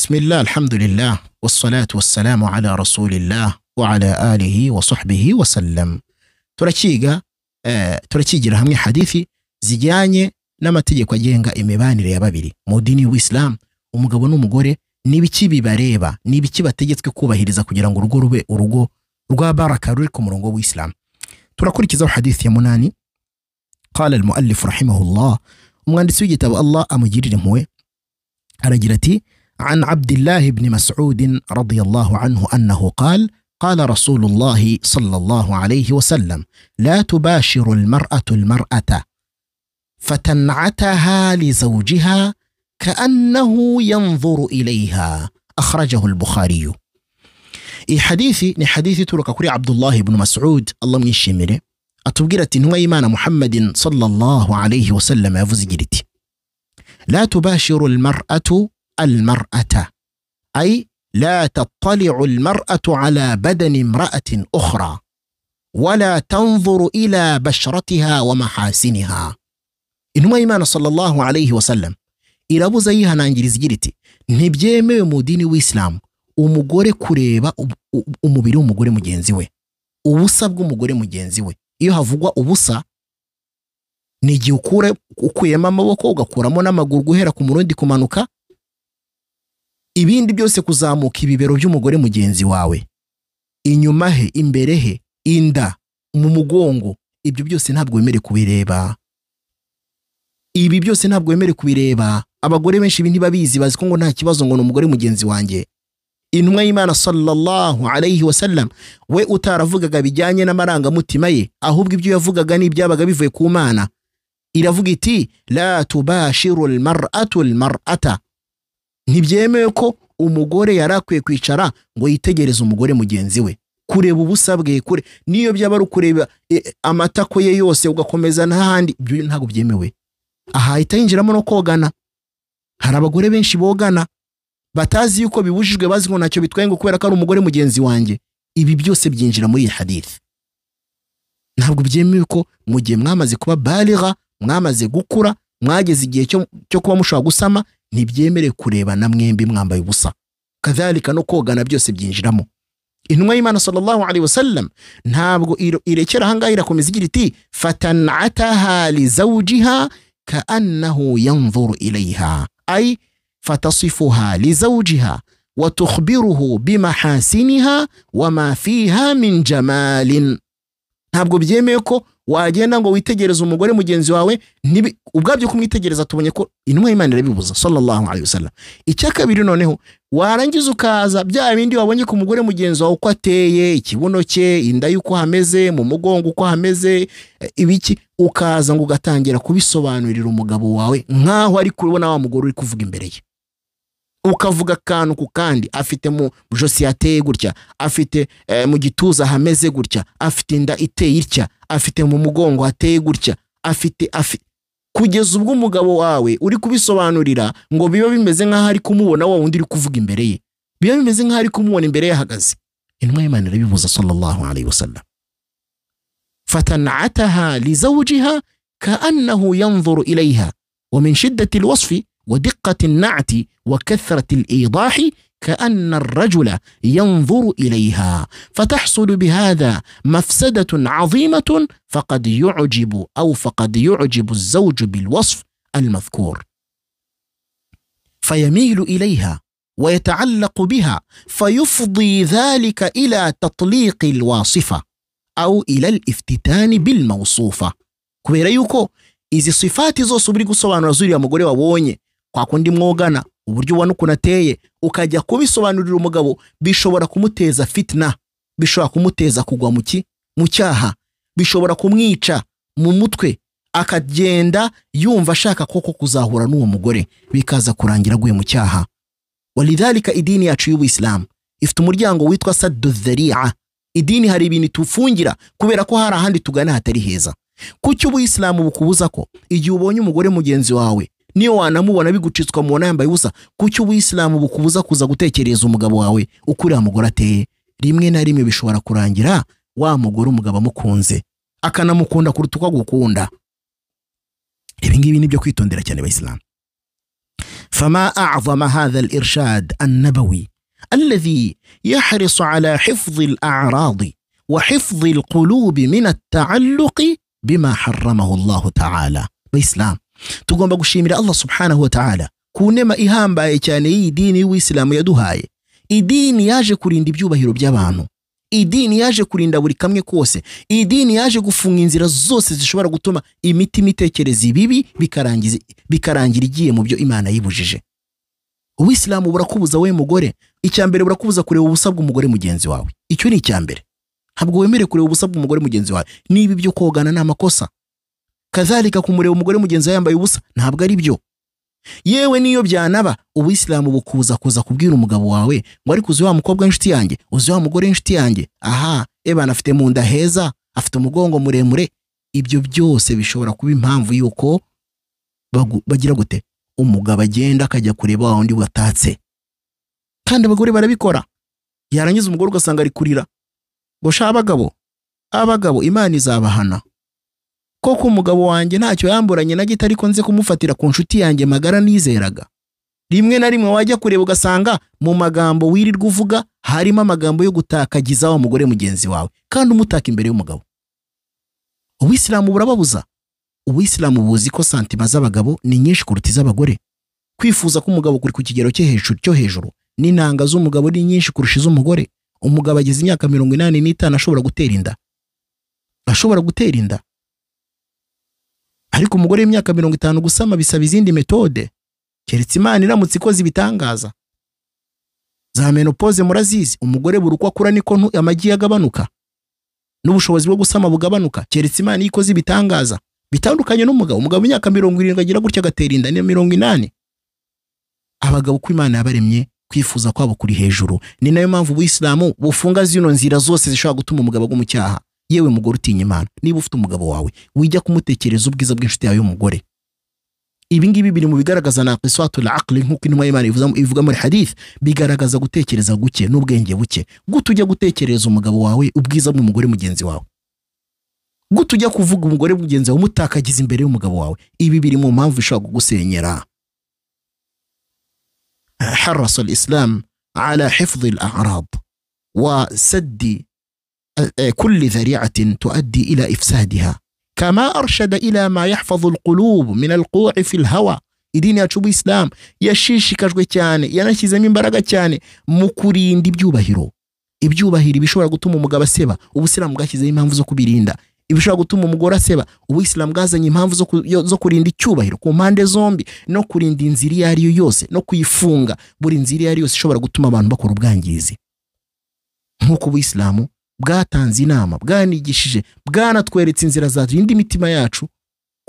بسم الله الحمد لله والصلاة والسلام على رسول الله وعلى آله وصحبه وسلم turakiga turakigira hamwe hadithi zijyanye n'amategeko agenga imibanire ya babiri mu dini w'isilamu umugabo n'umugore n'ibiki bibareba n'ibiki bategetswe kubahiriza kugira ngo urugo rube urugo rwa baraka ruri ku murongo w'isilamu turakurikizaho hadithi ya munani qala almuallifu rahimahullah umwanditsi w'igitabo allah amugirire impuhwe aragira ati عن عبد الله بن مسعود رضي الله عنه انه قال قال رسول الله صلى الله عليه وسلم لا تباشر المراه المراه فتنعتها لزوجها كانه ينظر اليها اخرجه البخاري اي حديثي ني حديثي تلك كوري عبد الله بن مسعود الله من الشمري اتوغيرا ايمان محمد صلى الله عليه وسلم يفوز لا تباشر المراه المرأة la لا تطلع المرأة badani بدن امرأة أخرى ولا ila إلى wa mahasiniha intumwa y'imana sallallahu alayhi wasallam irabuza yihanangiriza igira iti ntibyemewe mu dini w'isilamu umugore kureba umubiri w'umugore mugenzi we ubusa bw'umugore mugenzi we iyo havugwa ubusa ni igihe ukuyemo amaboko ugakuramo n'amaguru guhera ku murundi kumanuka ibindi byose kuzamuka ibibero by'umugore mugenzi wawe inyuma he imbere he inda mu mugongo ibyo byose ntabwo wemerewe kubireba ibi byose ntabwo wemere kubireba abagore benshi ibi ntibabizi bazi ko ngo nta kibazo ngo ni umugore mugenzi wanjye intumwa y'imana sallallahu alayhi wa sallam we utaravugaga bijyanye n'amarangamutima ye ahubwo ibyo yavugaga n'ibyabaga bivuye ku mana iravuga iti la tubashiru almar'atu almar'ata ntibyemewe ko umugore yari akwiye kwicara ngo yitegereze umugore mugenzi we kureba ubusa bwe kure niyo byaba ari ukureba e, amatako ye yose ugakomeza n'ahandi ibyo ntabwo byemewe aha ahita yinjiramo no kogana hari abagore benshi bogana batazi yuko bibujijwe bazi ngo ntacyo bitwaye ngo kubera ko ari umugore mugenzi wanjye ibi byose byinjira muri iyi hadithi ntabwo byemewe ko mu gihe mwamaze kuba barira mwamaze gukura mwageze igihe cyo kuba mushobora gusama ntibyemere kurebana mwembi mwambaye ubusa kadhalika no kogana byose byinjiramo intumwa y'imana sallallahu alaihi wasallam ntabwo irekera ahangaha irakomeza igira iti li zawjiha kaannahu yanzuru ilaiha ai fatasifuha wa tukhbiruhu bimahasiniha wama fiha min jamalin ntabwo byemeye ko wagenda ngo witegereze umugore mugenzi wawe ubwabyo kumwitegereza tubonye ko intumwa y'imana irabibuza sallallahu alayhi wasallam icya kabiri noneho warangiza ukaza bya bindi wabonye ku mugore mugenzi wawe uko ateye ikibuno cye inda y'uko hameze mu mugongo uko hameze eh, ibiki ukaza ngo ugatangira kubisobanurira umugabo wawe nk'aho ari kubona wa mugore uri kuvuga imbere ye ukavuga akantu ku kandi afite mu josi yateye gutya afite eh, mu gituza hameze gutya afite inda iteye itya afite mu mugongo hateye gutya afite kugeza ubwo umugabo wawe uri kubisobanurira ngo biba bimeze nk'aho ari kumubona wa wundi uri kuvuga imbere ye biba bimeze nk'aho ari kumubona imbere ye ahagaze intumwa y'imana irabibuza sallallahu alayhi wasallam fatanataha lizawjiha kaannahu yanzuru ilayha wa min shiddati alwasfi ودقة النعت وكثرة الإيضاح كأن الرجل ينظر إليها فتحصل بهذا مفسدة عظيمة فقد يعجب أو فقد يعجب الزوج بالوصف المذكور فيميل إليها ويتعلق بها فيفضي ذلك إلى تطليق الواصفة أو إلى الافتتان بالموصوفة kubera yuko izi sifati zose uburi gusobanura zuriya mugore wabonye kundi mwogana uburyo ubona ukuntu ateye ukajya kubisobanurira umugabo bishobora kumuteza fitna bishobora kumuteza kugwa mu ki mu cyaha bishobora kumwica mu mutwe akagenda yumva ashaka koko kuzahura n'uwo mugore bikaza kurangira aguye mu cyaha walidhalika idini yacu y'ubuyisilamu ifite umuryango witwa sadudhariya idini hari ibintu tufungira kubera ko hari ahandi tugana hatari heza kuki ubuyisilamu bukubuza ko igihe ubonye umugore mugenzi wawe niyo wanamubona bigucitswa mu yambaye ubusa kuki ubuyisilamu bukubuza kuza gutekereza umugabo wawe uko uriya mugore ateye rimwe na rimwe bishobora kurangira wa mugore umugabo amukunze akanamukunda kuruta uko agukunda ibi ngibi nibyo kwitondera cyane abayisilamu fama a'zama hadha al-irshad an-nabawi al-a'radi wa hifdhi al-qulubi min at-ta'alluqi bima harramahu Allahu ta'ala. بإسلام tugomba gushimira allah subhanahu wa ta'ala ku nema ihambaye cyane y'iyi dini y'uwisilamu yaduhaye idini yaje kurinda ibyubahiro by'abantu idini yaje kurinda buri kamwe kose idini yaje gufunga inzira zose zishobora gutuma imitima itekereza ibibi bikarangira igiye mu byo imana yibujije uwisilamu burakubuza we mugore icya mbere burakubuza kureba ubusa bw'umugore mugenzi wawe icyo ni icya mbere ntabwo wemere kureba ubusa bw'umugore mugenzi wawe niba ibyo kogana ni amakosa kazarika kumureba umugore mugenzi we yambaye ubusa ntabwo ari byo yewe niyo byanaba ubuyisilamu bukuza kuza kubwira umugabo wawe ngo ariko uzi wa mukobwa w'inshuti yanjye uzi wa mugore w'inshuti yanjye aha ebana afite mu nda heza afite umugongo muremure ibyo byose bishobora kuba impamvu y'uko bagira gute umugabo agenda akajya kureba wa wundi watatse kandi abagore barabikora yarangiza umugore ugasanga ari kurira ngo abagabo abagabo imana izabahana koko umugabo wanjye ntacyo yamburanye na gito ariko nze kumufatira ku nshuti yanjye magara nizeraga rimwe na rimwe wajya kureba ugasanga mu magambo wirirwa uvuga harimo amagambo yo gutakagiza wa mugore mugenzi wawe kandi umutaka imbere y'umugabo ubuyisilamu burababuza ubuyisilamu buzi ko santima z'abagabo ni nyinshi kuruta iz'abagore kwifuza ko umugabo kuri ku kigero cyo hejuru cyo hejuru n'intanga z'umugabo ni nyinshi kurusha iz'umugore umugabo ageze imyaka mirongo inani n'itanu ashobora gutera inda ashobora gutera inda ariko umugore w'imyaka mirongo itanu gusama bisaba izindi metode keretse imana iramutse ikoze ibitangaza za menopause murazizi umugore buri uko akura niko amagi agabanuka n'ubushobozi bwo gusama bugabanuka keretse imana iyo ikoze ibitangaza bitandukanye n'umugabo umugabo w'imyaka mirongo irindwi agira gutya agatera inda ni mirongo inani abagabo ko imana yabaremye kwifuza kwabo kuri hejuru ni nayo mpamvu ubuyisilamu bufunga zino nzira zose zishobora gutuma umugabo agwa mu cyaha yewe mugore utinya imana niba ufite umugabo wawe wijya kumutekereza ubwiza bw'inshuti yawe y'umugore ibi ngibi biri mu bigaragaza na qisatu al-aqli nk'uko intumwa y'Imana ivuga muri hadith bigaragaza gutekereza guke n'ubwenge buke gutujya gutekereza umugabo wawe ubwiza bw'umugore mugenzi wawe ujya kuvuga umugore mugenzi wawe umutakagiza imbere y'umugabo wawe ibi biri mu mpamvu ishobora kugusenyera harasa al ala hifdhi al wa saddi كل ذريعه تؤدي الى افسادها كما ارشد الى ما يحفظ القلوب من القوع في الهوى idini yacu ubuyisilamu yashishikajwe cyane yanashyizemo imbaraga cyane mu kurinda ibyubahiro ibyubahiro bishobora gutuma umugabo aseba ubusilamu bwashyizeho impamvu zo kubirinda ibishobora gutuma umugore aseba ubuyisilamu bwazanye impamvu zo kurinda icyubahiro ku mpande zombi no kurinda inzira iyo ari yo yose no kuyifunga buri nzira iyo ari yose ishobora gutuma abantu bakora ubwangizi nk'uko ubuyisilamu bwatanze inama bwanigishije bwanatweretse inzira zarinda imitima yacu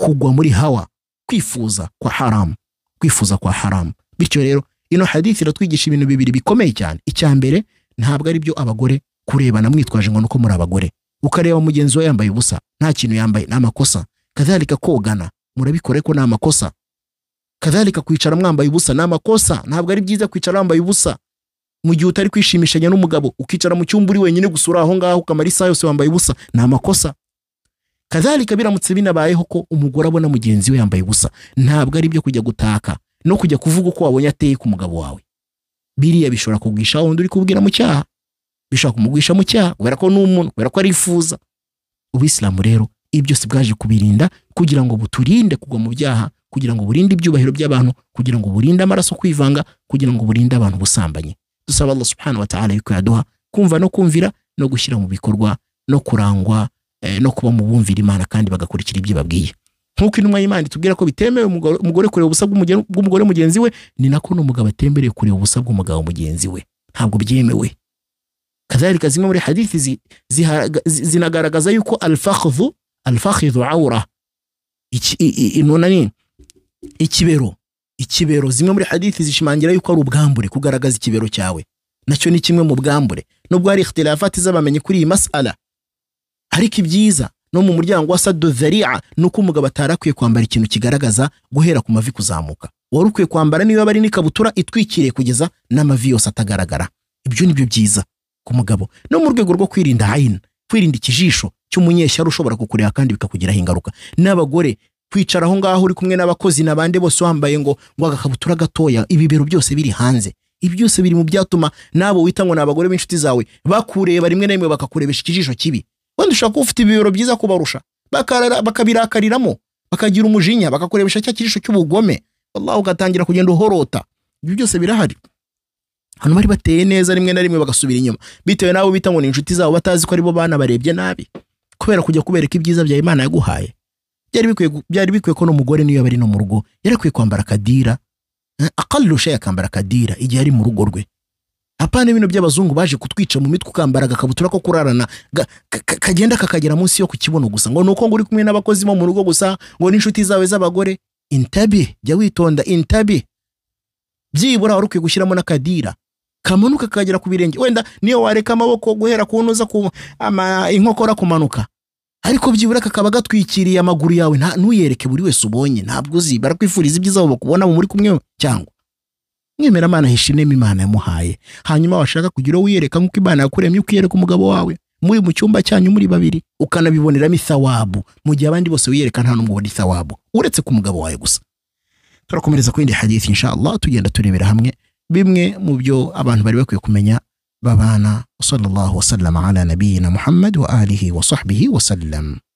kugwa muri hawa kwifuza kwa haramu kwifuza kwa haramu bityo rero ino hadithi iratwigisha ibintu bibiri bikomeye cyane icya mbere ntabwo ari byo abagore kurebana mwitwaje ngo nuko muri abagore ukareba mugenzi we yambaye ubusa nta kintu yambaye ni amakosa kadhalika kogana murabikore ko ni amakosa kadhalika kwicara mwambaye ubusa ni amakosa ntabwo ari byiza kwicara wambaye ubusa mu gihe utari kwishimishanya n'umugabo ukicara mu cyumba uri wenyine gusa uri aho ngaho ukamara isaha yose wambaye ubusa ni amakosa kazarika biramutse binabayeho ko umugore abona mugenzi we yambaye ubusa ntabwo ari ibyo kujya gutaka no kujya kuvuga uko wabonye ateye ku mugabo wawe biriya bishobora kugwisha wundi uri kubwira mu cyaha bishobora kumugwisha mu cyaha kubera ko ni umuntu kubera ko arifuza ubisilamu rero ibyo si bwaje kubirinda kugira ngo buturinde kugwa mu byaha kugira ngo burinde ibyubahiro by'abantu kugira ngo burinde amaraso kwivanga kugira ngo burinde abantu ubusambanyi dusaba Allah subhanahu wa ta'ala yuko yaduha kumva no kumvira no gushyira mu bikorwa no kurangwa eh, no kuba mu bumvira imana kandi bagakurikira ibyo babwiye nk'uko intumwa y'imana itubwira ko bitemewe umugore kureba ubusa bw'umugore mugenzi we ni nako n'umugabo atembereye kureba ubusa bw'umugabo mugenzi we ntabwo byemewe kazarika zimwe muri hadithi zinagaragaza yuko alfakhdu alfakhdu awura iki ikibero ikibero zimwe muri hadithi zishimangira yuko ari ubwambure kugaragaza ikibero cyawe nacyo ni kimwe mu bwambure nubwo hari ikhtilafati z'abamenyi kuri iyi masala ariko ibyiza no mu muryango wa sadu ni uko umugabo atarakwiye kwambara ikintu kigaragaza guhera ku mavi kuzamuka wari ukwiye kwambara niba bari n'ikabutura itwikiriye kugeza n'amavi yose atagaragara ibyo ni byo byiza ku mugabo no mu rwego rwo kwirinda ayina kwirinda ikijisho cy'umunyeshyari ushobora kukureba kandi bikakugiraho ingaruka n'abagore kwicara aho ngaho uri kumwe n'abakozi na bose wambaye ngo ngo agakabutura gatoya ibibero byose biri hanze ibi byose biri mu byatuma n'abo wita ngo ni abagore b'inshuti zawe bakureba rimwe na rimwe bakakurebesha ikijisho kibi wenda ushobora kuba ufite ibibero byiza kubarusha bakabirakariramo bakagira umujinya bakakurebesha cya kijisho cy'ubugome wallahi ugatangira kugenda uhorota ibyo byose birahari ahantu bari bateye neza rimwe na rimwe bagasubira inyuma bitewe n'abo bita ngo ni inshuti zabo batazi ko aribo bana barebye nabi kubera kujya kubereka ibyiza bya imana yaguhaye byari bikwiye ko n'umugore niyo yaba ari no mu rugo yari akwiye kwambara akadira eh, akarusha yakambara akadira igihe ari mu rugo rwe apana bino by'abazungu baje kutwica mu mitwe ukambara agakabutura ko kurarana kagenda kakagera munsi yo ku kibuno gusa ngo ni uko ngo uri kumwe n'abakozi bo mu rugo gusa ngo n'inshuti zawe z'abagore intabi jya witonda intabi byibura wari ukwiye gushyiramo n'akadira kamanuka kagera ku birenge wenda niyo wareka amaboko guhera ku ntuza ku inkokora kumanuka ariko byibura kakaba gatwikiriye amaguru yawe ntuyereke buri wese ubonye ntabwo uzi barakwifuriza ibyiza bakubona muri kumwe cyangwa mwemera amana hishimemo imana yamuhaye hanyuma washaka kugira uwo wiyereka nk'uko imana yakuremye ukiyereka umugabo wawe muri mu cyumba cyanyu muri babiri ukanabiboneramo isawabu mu gihe abandi bose wiyereka nta n'umwe ubona isawabu uretse ku mugabo wawe gusa turakomereza ku yindi hadithi inshallah tugenda turebera hamwe bimwe mu byo abantu bari bakwiye kumenya بابانا وصلى الله وسلم على نبينا محمد واله وصحبه وسلم